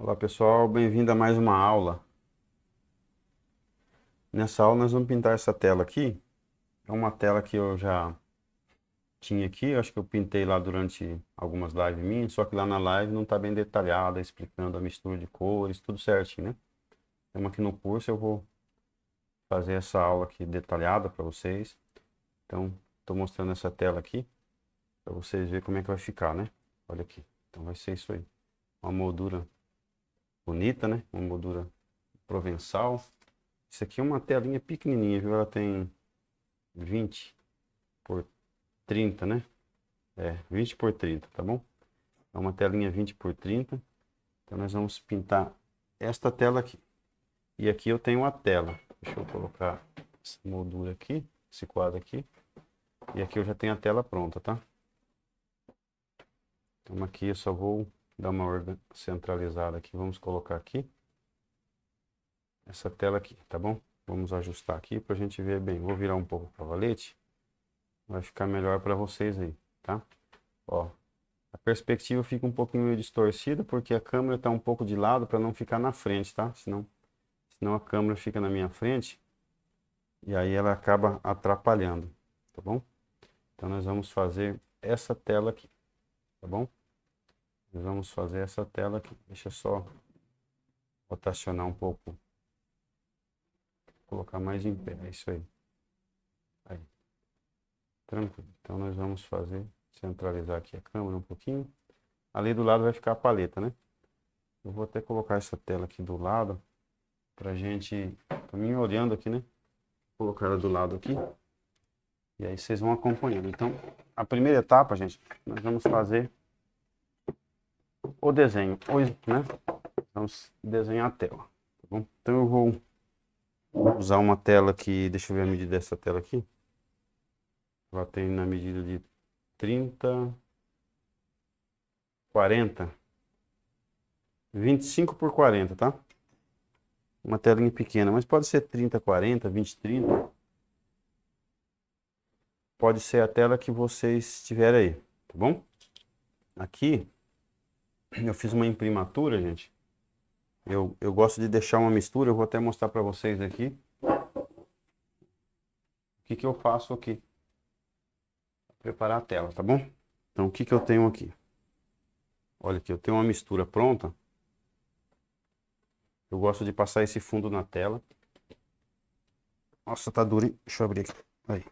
Olá pessoal, bem-vindo a mais uma aula. Nessa aula nós vamos pintar essa tela aqui. É uma tela que eu já tinha aqui, acho que eu pintei lá durante algumas lives minhas, só que lá na live não está bem detalhada, explicando a mistura de cores, tudo certinho, né? Então aqui no curso eu vou fazer essa aula aqui detalhada para vocês. Então, estou mostrando essa tela aqui para vocês verem como é que vai ficar, né? Olha aqui. Então vai ser isso aí. Uma moldura bonita, né? Uma moldura provençal. Isso aqui é uma telinha pequenininha, viu? Ela tem 20 por 30, né? É, 20 por 30, tá bom? É uma telinha 20 por 30. Então nós vamos pintar esta tela aqui. E aqui eu tenho a tela. Deixa eu colocar essa moldura aqui, esse quadro aqui. E aqui eu já tenho a tela pronta, tá? Então aqui eu só vou dar uma ordem centralizada aqui. Vamos colocar aqui. Essa tela aqui, tá bom? Vamos ajustar aqui para a gente ver bem. Vou virar um pouco o cavalete. Vai ficar melhor para vocês aí, tá? Ó, a perspectiva fica um pouquinho distorcida porque a câmera está um pouco de lado para não ficar na frente, tá? Senão, senão a câmera fica na minha frente e aí ela acaba atrapalhando, tá bom? Então nós vamos fazer essa tela aqui, tá bom? Nós vamos fazer essa tela aqui. Deixa eu só rotacionar um pouco. colocar mais em pé, é isso aí. Aí. Tranquilo. Então nós vamos fazer, centralizar aqui a câmera um pouquinho. Ali do lado vai ficar a paleta, né? Eu vou até colocar essa tela aqui do lado pra gente, pra mim olhando aqui, né? Vou colocar ela do lado aqui. E aí vocês vão acompanhando. Então, a primeira etapa, gente, nós vamos fazer o desenho, né? Vamos desenhar a tela, tá bom? Então eu vou usar uma tela que, deixa eu ver a medida dessa tela aqui. Ela tem na medida de 30, 40, 25 por 40, tá? Uma telinha pequena, mas pode ser 30, 40, 20, 30. Pode ser a tela que vocês tiverem aí, tá bom? Aqui eu fiz uma imprimatura, gente. Eu, eu gosto de deixar uma mistura, eu vou até mostrar para vocês aqui. O que, que eu faço aqui? preparar a tela, tá bom? Então, o que, que eu tenho aqui? Olha aqui, eu tenho uma mistura pronta. Eu gosto de passar esse fundo na tela. Nossa, tá duro. Deixa eu abrir aqui. Aí.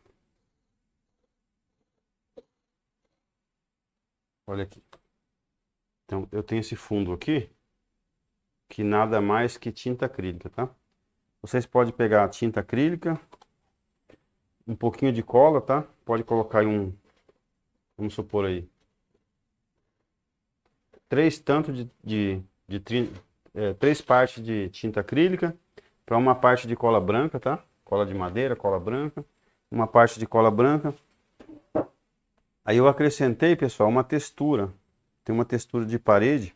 Olha aqui. Então, eu tenho esse fundo aqui, que nada mais que tinta acrílica, tá? Vocês podem pegar a tinta acrílica, um pouquinho de cola, tá? Pode colocar aí um, vamos supor aí, três tantos de, de, de tri, é, três partes de tinta acrílica para uma parte de cola branca, tá? Cola de madeira, cola branca, uma parte de cola branca. Aí eu acrescentei, pessoal, uma textura, tem uma textura de parede,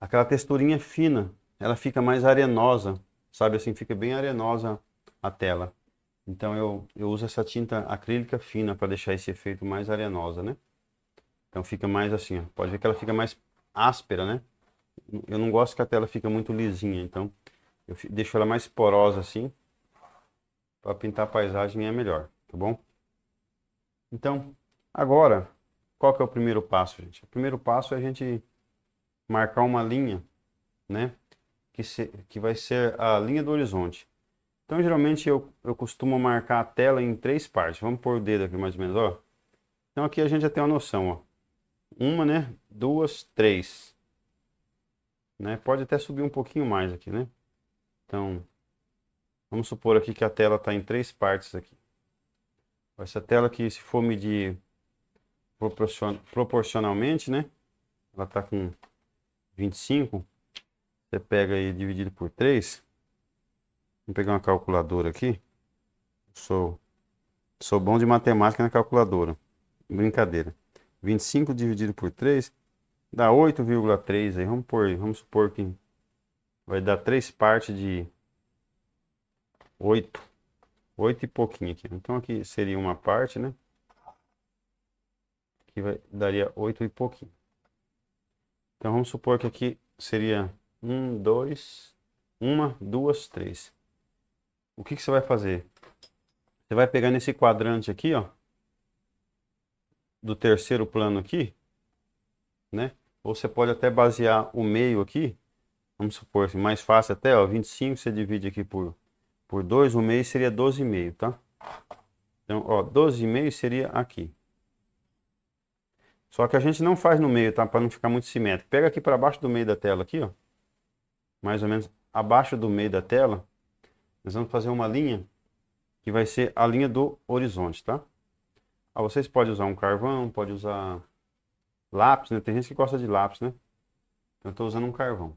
aquela texturinha é fina, ela fica mais arenosa, sabe assim, fica bem arenosa a tela. Então eu, eu uso essa tinta acrílica fina para deixar esse efeito mais arenosa, né? Então fica mais assim, ó. pode ver que ela fica mais áspera, né? Eu não gosto que a tela fica muito lisinha, então eu deixo ela mais porosa assim. Para pintar a paisagem é melhor, tá bom? Então, agora qual que é o primeiro passo, gente? O primeiro passo é a gente marcar uma linha, né? Que, se, que vai ser a linha do horizonte. Então, geralmente, eu, eu costumo marcar a tela em três partes. Vamos pôr o dedo aqui, mais ou menos, ó. Então, aqui a gente já tem uma noção, ó. Uma, né? Duas, três. Né? Pode até subir um pouquinho mais aqui, né? Então, vamos supor aqui que a tela está em três partes aqui. Essa tela aqui, se for medir proporcionalmente, né? Ela está com 25. Você pega aí dividido por 3. Vou pegar uma calculadora aqui. Sou, sou bom de matemática na calculadora. Brincadeira. 25 dividido por 3 dá 8,3 Vamos vamos supor que vai dar 3 partes de 8. 8 e pouquinho aqui. Então aqui seria uma parte, né? aqui vai, daria 8 e pouquinho. Então vamos supor que aqui seria 1, 2, 1, 2, 3. O que, que você vai fazer? Você vai pegar nesse quadrante aqui, ó, do terceiro plano aqui, né? Ou você pode até basear o meio aqui, vamos supor assim, mais fácil até, ó, 25 você divide aqui por, por 2, o meio seria 12,5, tá? Então, ó, 12,5 seria aqui. Só que a gente não faz no meio, tá? Para não ficar muito simétrico. Pega aqui para baixo do meio da tela aqui, ó. Mais ou menos abaixo do meio da tela. Nós vamos fazer uma linha que vai ser a linha do horizonte, tá? Ah, vocês podem usar um carvão, pode usar lápis, né? Tem gente que gosta de lápis, né? Então eu tô usando um carvão.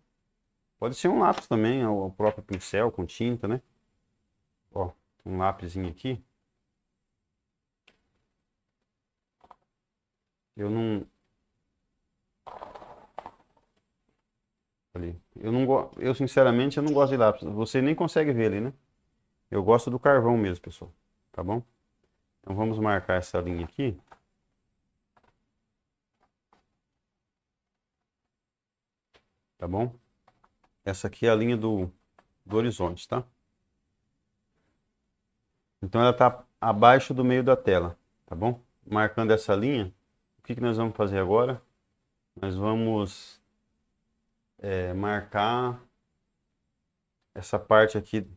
Pode ser um lápis também, o próprio pincel com tinta, né? Ó, um lápisinho aqui. Eu não. Ali. Eu não go... eu sinceramente eu não gosto de lápis. Você nem consegue ver ali, né? Eu gosto do carvão mesmo, pessoal. Tá bom? Então vamos marcar essa linha aqui. Tá bom? Essa aqui é a linha do, do horizonte, tá? Então ela tá abaixo do meio da tela, tá bom? Marcando essa linha, o que, que nós vamos fazer agora? Nós vamos é, marcar essa parte aqui.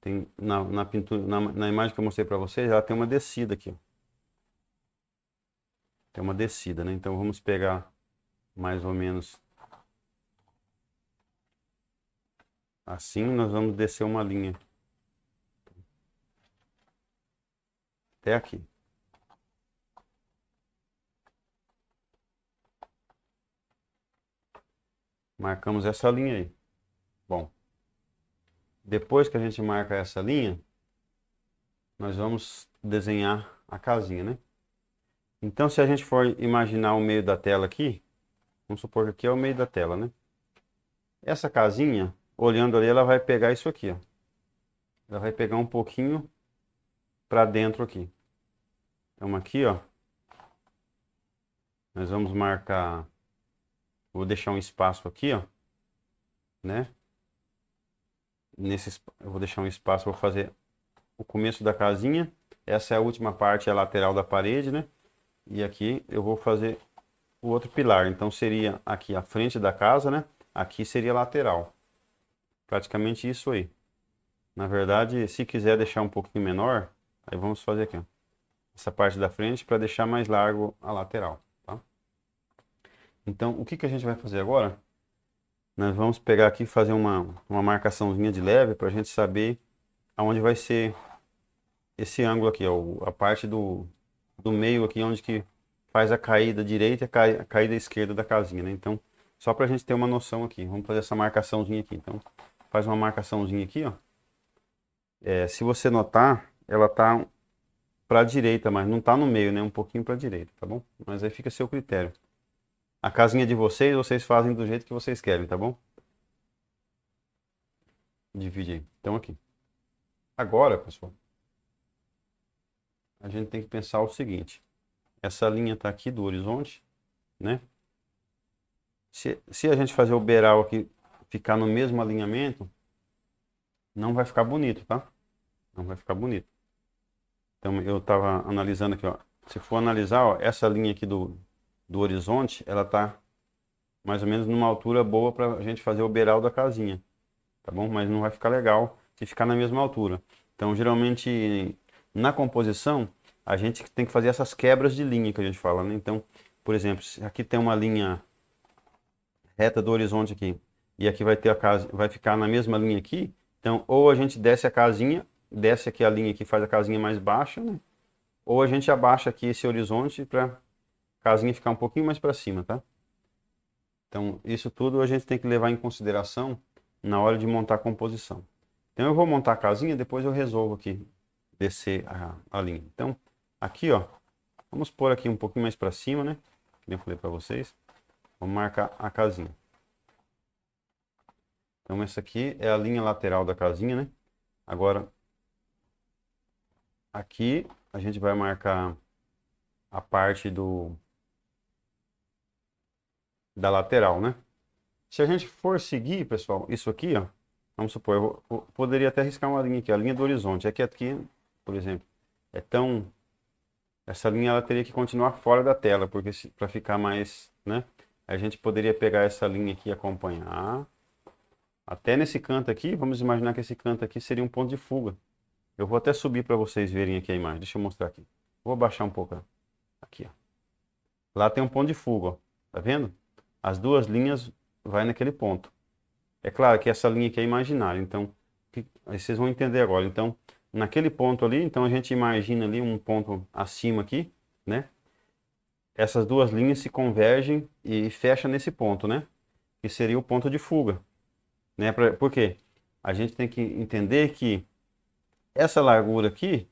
Tem, na, na, pintura, na, na imagem que eu mostrei para vocês, ela tem uma descida aqui. Ó. Tem uma descida, né? Então vamos pegar mais ou menos assim. Nós vamos descer uma linha. Até aqui. Marcamos essa linha aí. Bom, depois que a gente marca essa linha, nós vamos desenhar a casinha, né? Então, se a gente for imaginar o meio da tela aqui, vamos supor que aqui é o meio da tela, né? Essa casinha, olhando ali, ela vai pegar isso aqui, ó. Ela vai pegar um pouquinho para dentro aqui. Então, aqui, ó. Nós vamos marcar Vou deixar um espaço aqui, ó. Né? Nesse, eu vou deixar um espaço, vou fazer o começo da casinha. Essa é a última parte, é a lateral da parede, né? E aqui eu vou fazer o outro pilar. Então seria aqui a frente da casa, né? Aqui seria a lateral. Praticamente isso aí. Na verdade, se quiser deixar um pouquinho menor, aí vamos fazer aqui, ó. Essa parte da frente para deixar mais largo a lateral. Então, o que, que a gente vai fazer agora? Nós vamos pegar aqui e fazer uma, uma marcaçãozinha de leve para a gente saber aonde vai ser esse ângulo aqui, ó, a parte do, do meio aqui, onde que faz a caída direita e a, ca, a caída esquerda da casinha, né? Então, só para a gente ter uma noção aqui, vamos fazer essa marcaçãozinha aqui. Então, faz uma marcaçãozinha aqui, ó. É, se você notar, ela tá para a direita, mas não tá no meio, né? Um pouquinho para a direita, tá bom? Mas aí fica a seu critério. A casinha de vocês, vocês fazem do jeito que vocês querem, tá bom? Divide aí. Então aqui. Agora, pessoal, a gente tem que pensar o seguinte. Essa linha tá aqui do horizonte, né? Se, se a gente fazer o beiral aqui ficar no mesmo alinhamento, não vai ficar bonito, tá? Não vai ficar bonito. Então eu tava analisando aqui, ó. Se for analisar, ó, essa linha aqui do, do horizonte, ela está mais ou menos numa altura boa para a gente fazer o beiral da casinha, tá bom? Mas não vai ficar legal se ficar na mesma altura. Então, geralmente, na composição, a gente tem que fazer essas quebras de linha que a gente fala, né? Então, por exemplo, aqui tem uma linha reta do horizonte aqui, e aqui vai ter a casa, vai ficar na mesma linha aqui. Então, ou a gente desce a casinha, desce aqui a linha que faz a casinha mais baixa, né? Ou a gente abaixa aqui esse horizonte para casinha ficar um pouquinho mais para cima, tá? Então, isso tudo a gente tem que levar em consideração na hora de montar a composição. Então, eu vou montar a casinha, depois eu resolvo aqui descer a, a linha. Então, aqui, ó, vamos pôr aqui um pouquinho mais para cima, né? Que eu falei para vocês. Vou marcar a casinha. Então, essa aqui é a linha lateral da casinha, né? Agora, aqui a gente vai marcar a parte do da lateral, né? Se a gente for seguir, pessoal, isso aqui, ó, vamos supor, eu, vou, eu poderia até riscar uma linha aqui, a linha do horizonte. É que aqui, por exemplo, é tão... Essa linha ela teria que continuar fora da tela, porque para ficar mais, né? A gente poderia pegar essa linha aqui e acompanhar. Até nesse canto aqui, vamos imaginar que esse canto aqui seria um ponto de fuga. Eu vou até subir para vocês verem aqui a imagem. Deixa eu mostrar aqui. Vou abaixar um pouco. Aqui, ó. Lá tem um ponto de fuga, ó. Tá vendo? as duas linhas vai naquele ponto. É claro que essa linha aqui é imaginária, então que, aí vocês vão entender agora. Então, naquele ponto ali, então a gente imagina ali um ponto acima aqui, né? Essas duas linhas se convergem e fecha nesse ponto, né? Que seria o ponto de fuga, né? Pra, por quê? A gente tem que entender que essa largura aqui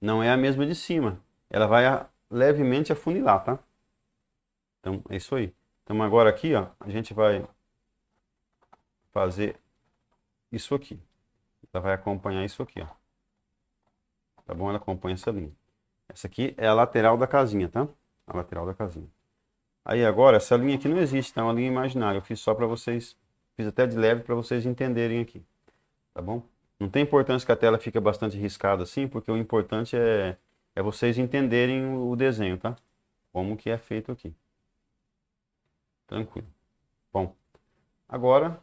não é a mesma de cima. Ela vai a, levemente afunilar, tá? Então, é isso aí. Então agora aqui, ó, a gente vai fazer isso aqui. Ela vai acompanhar isso aqui, ó. Tá bom? Ela acompanha essa linha. Essa aqui é a lateral da casinha, tá? A lateral da casinha. Aí agora, essa linha aqui não existe, tá? É uma linha imaginária. Eu fiz só para vocês, fiz até de leve para vocês entenderem aqui. Tá bom? Não tem importância que a tela fique bastante riscada assim, porque o importante é, é vocês entenderem o desenho, tá? Como que é feito aqui. Tranquilo. Bom, agora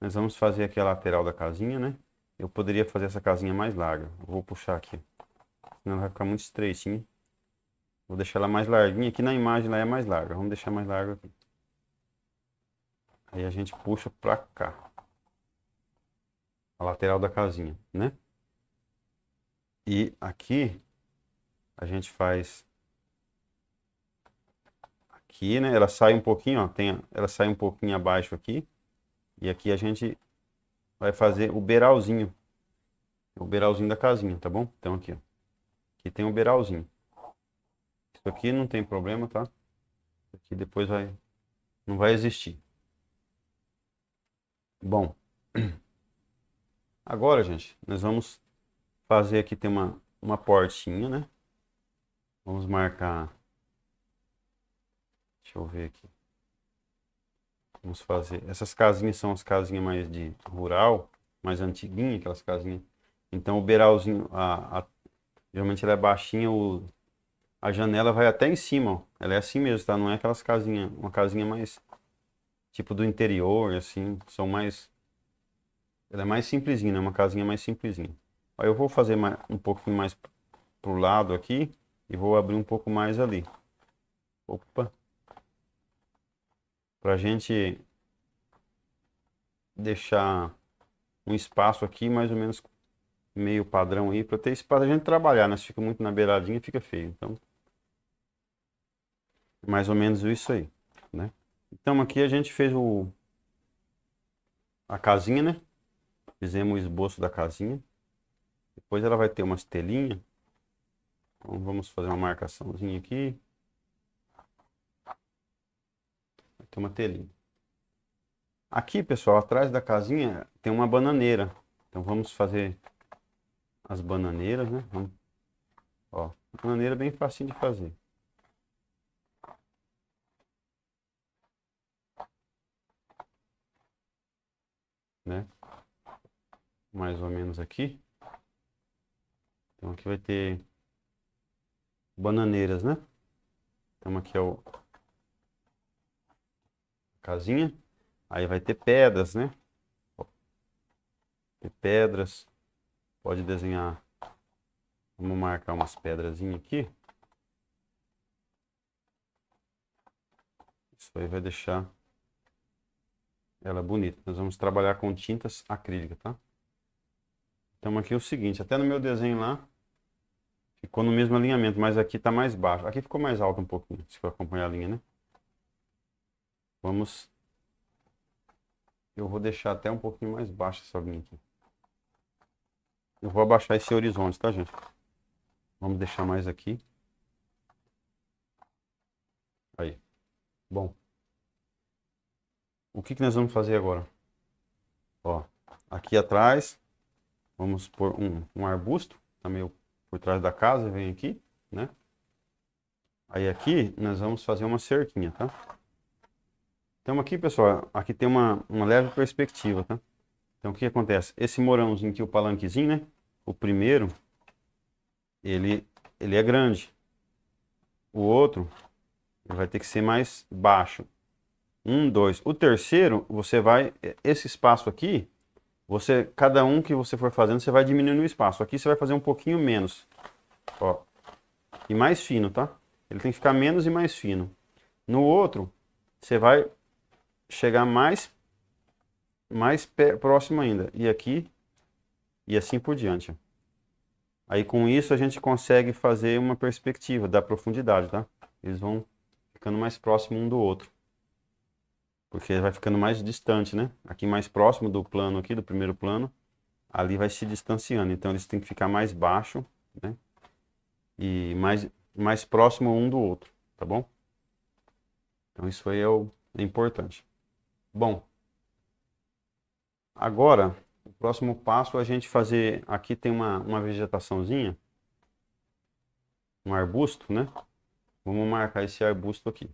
nós vamos fazer aqui a lateral da casinha, né? Eu poderia fazer essa casinha mais larga. Eu vou puxar aqui. Senão ela vai ficar muito estreitinha. Vou deixar ela mais larguinha. Aqui na imagem ela é mais larga. Vamos deixar mais larga aqui. Aí a gente puxa pra cá. A lateral da casinha, né? E aqui a gente faz aqui, né? Ela sai um pouquinho, ó, tem, ela sai um pouquinho abaixo aqui. E aqui a gente vai fazer o beiralzinho. O beiralzinho da casinha, tá bom? Então aqui, ó. Aqui tem o beiralzinho. Isso aqui não tem problema, tá? Isso aqui depois vai... Não vai existir. Bom. Agora, gente, nós vamos fazer aqui, tem uma, uma portinha, né? Vamos marcar Deixa eu ver aqui. Vamos fazer. Essas casinhas são as casinhas mais de rural, mais antiguinhas aquelas casinhas. Então o beiralzinho, a, a, geralmente ela é baixinha, o, a janela vai até em cima. Ó. Ela é assim mesmo, tá? Não é aquelas casinhas, uma casinha mais tipo do interior, assim, são mais. Ela é mais simplesinha, né? Uma casinha mais simplesinha. Aí eu vou fazer mais, um pouquinho mais pro lado aqui e vou abrir um pouco mais ali. Opa! para a gente deixar um espaço aqui mais ou menos meio padrão aí para ter espaço a gente trabalhar, né? Se fica muito na beiradinha fica feio, então mais ou menos isso aí, né? Então aqui a gente fez o a casinha, né? Fizemos o esboço da casinha. Depois ela vai ter umas telinhas. Então vamos fazer uma marcaçãozinha aqui. Tem uma telinha. Aqui, pessoal, atrás da casinha tem uma bananeira. Então vamos fazer as bananeiras, né? Vamos... Ó, bananeira bem fácil de fazer. Né? Mais ou menos aqui. Então aqui vai ter bananeiras, né? Então aqui é o casinha. Aí vai ter pedras, né? Tem pedras. Pode desenhar. Vamos marcar umas pedrazinhas aqui. Isso aí vai deixar ela bonita. Nós vamos trabalhar com tintas acrílicas, tá? Então aqui é o seguinte, até no meu desenho lá, ficou no mesmo alinhamento, mas aqui tá mais baixo. Aqui ficou mais alto um pouquinho, se for acompanhar a linha, né? Vamos. Eu vou deixar até um pouquinho mais baixo essa linha aqui. Eu vou abaixar esse horizonte, tá, gente? Vamos deixar mais aqui. Aí. Bom. O que, que nós vamos fazer agora? Ó, aqui atrás, vamos pôr um, um arbusto, tá meio por trás da casa, vem aqui, né? Aí aqui, nós vamos fazer uma cerquinha, tá? Então aqui, pessoal, aqui tem uma, uma leve perspectiva, tá? Então o que acontece? Esse morãozinho aqui, o palanquezinho, né? O primeiro, ele, ele é grande. O outro vai ter que ser mais baixo. Um, dois. O terceiro, você vai... É, esse espaço aqui, você cada um que você for fazendo, você vai diminuindo o espaço. Aqui você vai fazer um pouquinho menos. Ó. E mais fino, tá? Ele tem que ficar menos e mais fino. No outro, você vai chegar mais, mais próximo ainda. E aqui, e assim por diante. Aí com isso a gente consegue fazer uma perspectiva da profundidade, tá? Eles vão ficando mais próximo um do outro. Porque vai ficando mais distante, né? Aqui mais próximo do plano aqui, do primeiro plano, ali vai se distanciando. Então eles têm que ficar mais baixo, né? E mais, mais próximo um do outro, tá bom? Então isso aí é, o, é importante. Bom, agora o próximo passo é a gente fazer. Aqui tem uma, uma vegetaçãozinha, um arbusto, né? Vamos marcar esse arbusto aqui.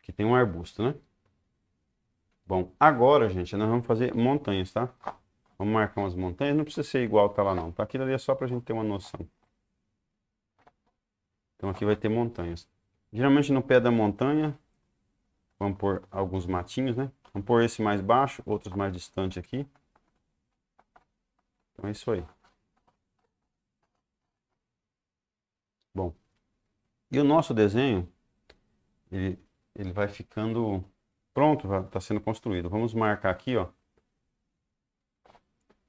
Aqui tem um arbusto, né? Bom, agora, gente, nós vamos fazer montanhas, tá? Vamos marcar umas montanhas. Não precisa ser igual tá lá, não. Tá? Aquilo ali é só pra gente ter uma noção. Então aqui vai ter montanhas. Geralmente no pé da montanha, vamos pôr alguns matinhos, né? Vamos pôr esse mais baixo, outros mais distante aqui. Então é isso aí. Bom, e o nosso desenho, ele, ele vai ficando pronto, está sendo construído. Vamos marcar aqui, ó.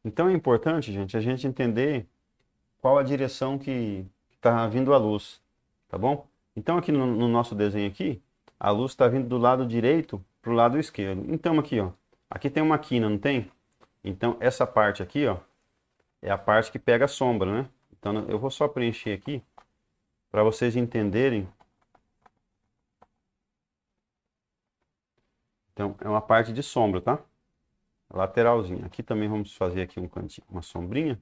Então é importante, gente, a gente entender qual a direção que está vindo a luz tá bom? Então aqui no, no nosso desenho aqui, a luz está vindo do lado direito para o lado esquerdo. Então aqui, ó, aqui tem uma quina, não tem? Então essa parte aqui, ó, é a parte que pega a sombra, né? Então eu vou só preencher aqui para vocês entenderem. Então é uma parte de sombra, tá? Lateralzinho. Aqui também vamos fazer aqui um cantinho, uma sombrinha,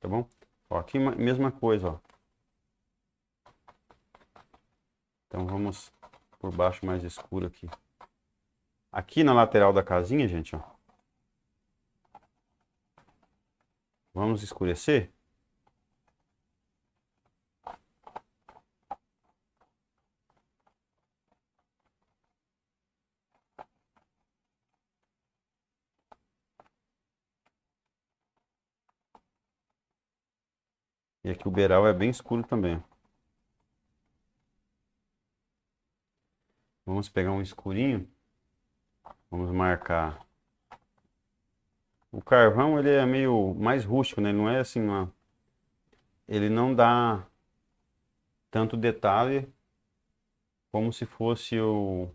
tá bom? Ó, aqui mesma coisa, ó. Então vamos por baixo mais escuro aqui. Aqui na lateral da casinha, gente, ó. Vamos escurecer? E aqui o beiral é bem escuro também. Vamos pegar um escurinho. Vamos marcar. O carvão ele é meio mais rústico, né? Ele não é assim uma... Ele não dá tanto detalhe como se fosse o,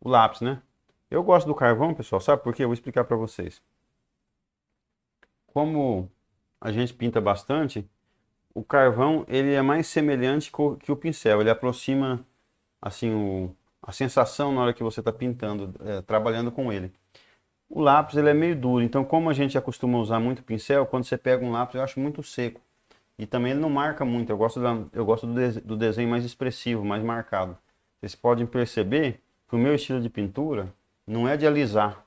o lápis, né? Eu gosto do carvão, pessoal, sabe por quê? Eu vou explicar para vocês. Como a gente pinta bastante, o carvão ele é mais semelhante que o pincel, ele aproxima assim o a sensação na hora que você está pintando, é, trabalhando com ele. O lápis ele é meio duro, então como a gente acostuma usar muito pincel, quando você pega um lápis eu acho muito seco. E também ele não marca muito, eu gosto, da, eu gosto do, de, do desenho mais expressivo, mais marcado. Vocês podem perceber que o meu estilo de pintura não é de alisar.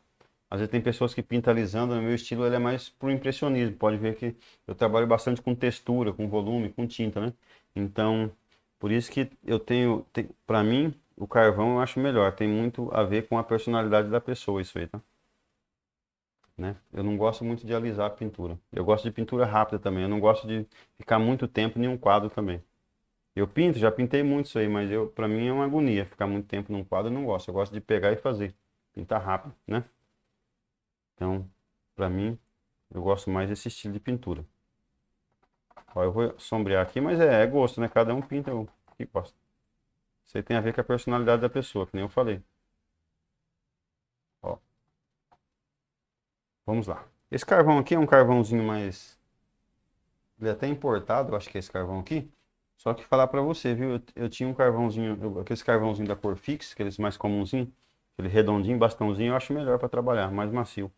Às vezes tem pessoas que pintam alisando, no meu estilo ele é mais para o impressionismo. Pode ver que eu trabalho bastante com textura, com volume, com tinta, né? Então, por isso que eu tenho, para mim, o carvão eu acho melhor. Tem muito a ver com a personalidade da pessoa isso aí, tá? Né? Eu não gosto muito de alisar a pintura. Eu gosto de pintura rápida também. Eu não gosto de ficar muito tempo em um quadro também. Eu pinto, já pintei muito isso aí, mas eu para mim é uma agonia ficar muito tempo num quadro, eu não gosto. Eu gosto de pegar e fazer, pintar rápido, né? Então, para mim, eu gosto mais desse estilo de pintura. Ó, eu vou sombrear aqui, mas é, é gosto, né? Cada um pinta o que gosta. Isso aí tem a ver com a personalidade da pessoa, que nem eu falei. Ó. Vamos lá. Esse carvão aqui é um carvãozinho mais... Ele é até importado, eu acho que é esse carvão aqui. Só que falar para você, viu? Eu, eu, tinha um carvãozinho, eu, aquele carvãozinho da cor fixa, aqueles mais comumzinho, aquele redondinho, bastãozinho, eu acho melhor para trabalhar, mais macio.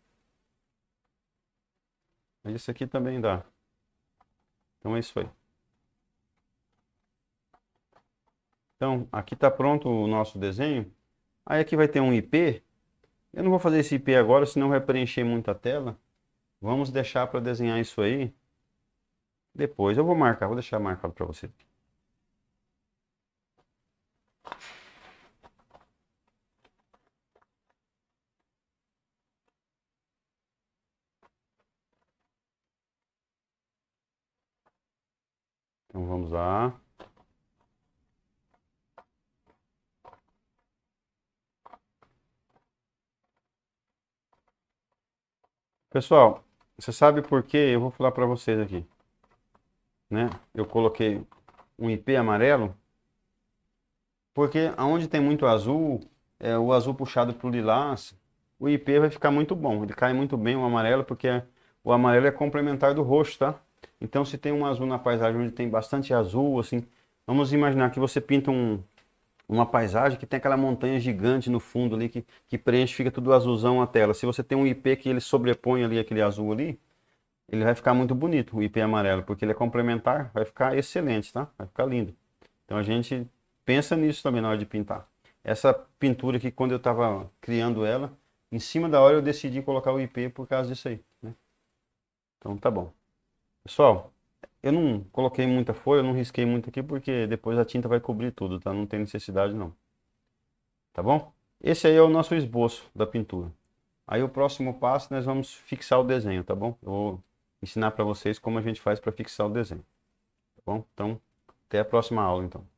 Mas isso aqui também dá. Então é isso aí. Então, aqui está pronto o nosso desenho. Aí aqui vai ter um IP. Eu não vou fazer esse IP agora, senão vai preencher muita tela. Vamos deixar para desenhar isso aí. Depois eu vou marcar, vou deixar marcado para você. Então vamos lá. Pessoal, você sabe por que eu vou falar para vocês aqui. Né? Eu coloquei um IP amarelo, porque aonde tem muito azul, é, o azul puxado para o lilás, o IP vai ficar muito bom. Ele cai muito bem o amarelo, porque é, o amarelo é complementar do roxo, tá? Então, se tem um azul na paisagem onde tem bastante azul, assim, vamos imaginar que você pinta um, uma paisagem que tem aquela montanha gigante no fundo ali que, que preenche, fica tudo azulzão a tela. Se você tem um IP que ele sobrepõe ali aquele azul ali, ele vai ficar muito bonito, o IP amarelo, porque ele é complementar, vai ficar excelente, tá? Vai ficar lindo. Então a gente pensa nisso também na hora de pintar. Essa pintura aqui, quando eu estava criando ela, em cima da hora eu decidi colocar o IP por causa disso aí, né? Então tá bom. Pessoal, eu não coloquei muita folha, eu não risquei muito aqui, porque depois a tinta vai cobrir tudo, tá? Não tem necessidade não. Tá bom? Esse aí é o nosso esboço da pintura. Aí o próximo passo nós vamos fixar o desenho, tá bom? Eu vou ensinar para vocês como a gente faz para fixar o desenho. Tá bom? Então, até a próxima aula então.